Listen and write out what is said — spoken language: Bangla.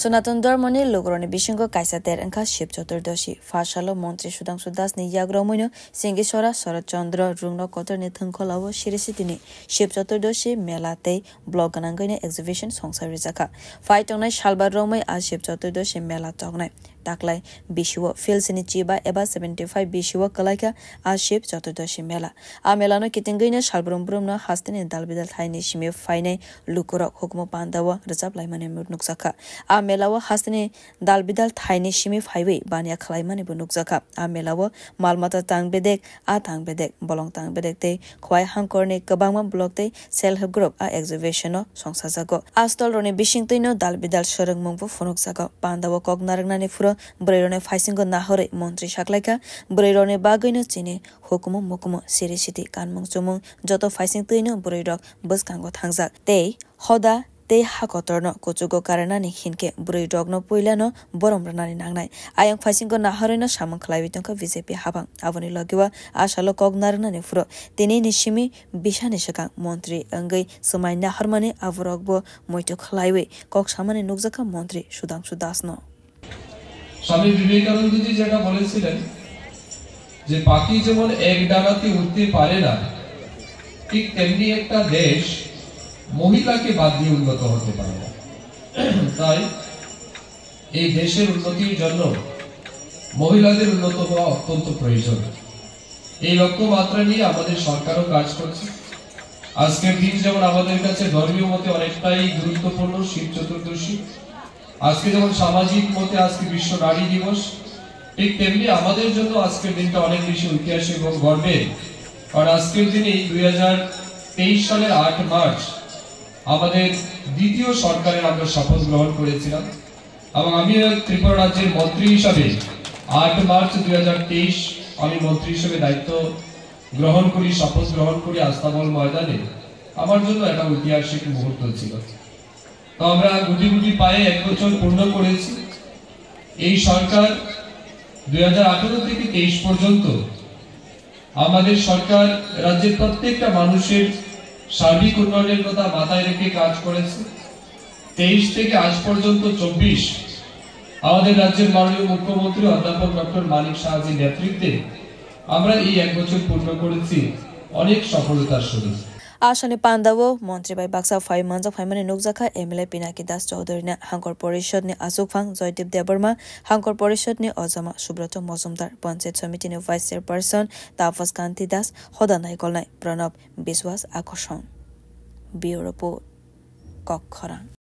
সনাতন ধর্মনি লোকরণে বিশৃঙ্গ কাইসাতের এংখা শিব চতুর্দশী ফাশালো মন্ত্রী সুধাংশু দাস নি ইয়াগ্রমৈন সিঙ্গেশ্বরা শরৎচন্দ্র রুগ্ন কতর নি থংখলাও শিরেসি তিনি শিব চতুর্দশী মেলাতেই ব্লক গনাঙ্গনে এক্সিবিশন সংসার ফাই ফাইটংনায় শালবার রমৈ আর শিব চতুর্দশী মেলা টংনায় ದಾಖಲಾಯ್ ವಿಶ್ವ ಫಿಲ್ಸಿನಿ ಚೀಬಾ ಎಬಾ ಸೆವೆಂಟಿ ಫೈವ್ ವಿಶ್ವ ಕಲಾಯ್ಕ ಆ ಶೇಪ್ ಚತುರ್ದಶಿ ಮೇಳ ಆ ಮೇಲಾನು ಕಿತಿಂಗೈನ ಶಾಲ್ಬ್ರಂಬ್ರಮ್ನ ಹಾಸ್ತಿನಿ ದಾಲ್ಬಿದಲ್ ಥಾಯ್ನಿ ಶಿಮೆ ಫೈನೈ ಲುಕುರ ಹುಕ್ಮ ಪಾಂದವ ರಜಾಬ್ಲೈ ಮನೆ ನುಗ್ಸಾಕ ಆ ಮೇಲಾವ ಹಾಸ್ತಿನಿ ದಾಲ್ಬಿದಲ್ ಥಾಯ್ನಿ ಶಿಮೆ ಫೈವೈ ಬಾನಿಯ ಖಲಾಯ್ ಮನೆ ನುಗ್ಸಾಕ ಆ ಮೇಲಾವ ಮಾಲ್ಮಾತ ತಾಂಗ್ಬೆದೆಕ್ ಆ ತಾಂಗ್ಬೆದೆಕ್ বলং তাংবেদেক তৈ খোয়াই হাংকরনি গবাংমা ব্লক তৈ সেল হেল্প গ্রুপ আ এক্সিবিশন সংসাজাগ আস্তল রনি বিশিং তৈন দাল বিদাল সরং মংবু ফনক জাগ পান্দাও কক নারংনানি ফুর 브레이런의 파이싱거 나허레 মন্ত্রী শাকলাইকা 브레이런의 বাগৈন চিনে হুকুম মুকুম সিরি সিটি কানমুং চুমুং যত ফাইসিং তৈন ব্রৈরক বসকাঙ্গ থাংজাক তেই হদা tei hakotorno kuchugo karenani hinke burui dogno puilano borom ranani nangnai ayang phaisingko naharino samang khlaiwi tongka bjp habang aboni logiwa ashalo kognarnani furo tini nishimi bisani shakang montri angai sumaina harmani avrogbo moito khlaiwi kok samani nukjaka montri sudang sudasno স্বামী বিবেকানন্দজি যেটা বলেছিলেন যে পাখি যেমন এক ডাকাতি উঠতে পারে না ঠিক তেমনি একটা দেশ মহিলাকে বাদ দিয়ে উন্নত হতে পারে না তাই এই দেশের উন্নতির জন্য মহিলাদের উন্নত হওয়া অত্যন্ত প্রয়োজন এই লক্ষ্য মাত্রা নিয়ে আমাদের সরকারও কাজ করছে আজকের দিন যেমন আমাদের কাছে ধর্মীয় মতে অনেকটাই গুরুত্বপূর্ণ শিব চতুর্দশী আজকে যেমন সামাজিক মতে আজকে বিশ্ব নারী দিবস ঠিক তেমনি আমাদের জন্য আজকের দিনটা অনেক বেশি ঐতিহাসিক এবং গর্বের কারণ আজকের দিনে দুই হাজার তেইশ সালের আট মার্চ আমাদের দ্বিতীয় সরকারের আমরা শপথ গ্রহণ করেছিলাম এবং আমি ত্রিপুরা রাজ্যের মন্ত্রী হিসাবে আট মার্চ দুই আমি মন্ত্রী হিসেবে দায়িত্ব গ্রহণ করি শপথ গ্রহণ করি আস্তাবল ময়দানে আমার জন্য একটা ঐতিহাসিক মুহূর্ত ছিল তো আমরা গুটি গুটি পায়ে এক বছর পূর্ণ করেছি এই সরকার দুই থেকে তেইশ পর্যন্ত আমাদের সরকার রাজ্যের প্রত্যেকটা মানুষের সার্বিক উন্নয়নের কথা মাথায় রেখে কাজ করেছে তেইশ থেকে আজ পর্যন্ত চব্বিশ আমাদের রাজ্যের মাননীয় মুখ্যমন্ত্রী অধ্যাপক ডক্টর মানিক শাহজির নেতৃত্বে আমরা এই এক বছর পূর্ণ করেছি অনেক সফলতার সঙ্গে আসনে পান্ডাব মন্ত্রী বাই বাক্সা ফাই মানজ ফাইমানে নুকজাখা এমএলএ পিনাকি দাস চৌধুরী না হাঙ্কর পরিষদ নে আশোক ফাং জয়দীপ দেবর্মা হাঙ্কর পরিষদ নে অজামা সুব্রত মজুমদার পঞ্চায়েত সমিতি নে ভাইস চেয়ারপার্সন তাফাস কান্তি দাস হদা নাইকল নাই প্রণব বিশ্বাস আকর্ষণ ব্যুরো রিপোর্ট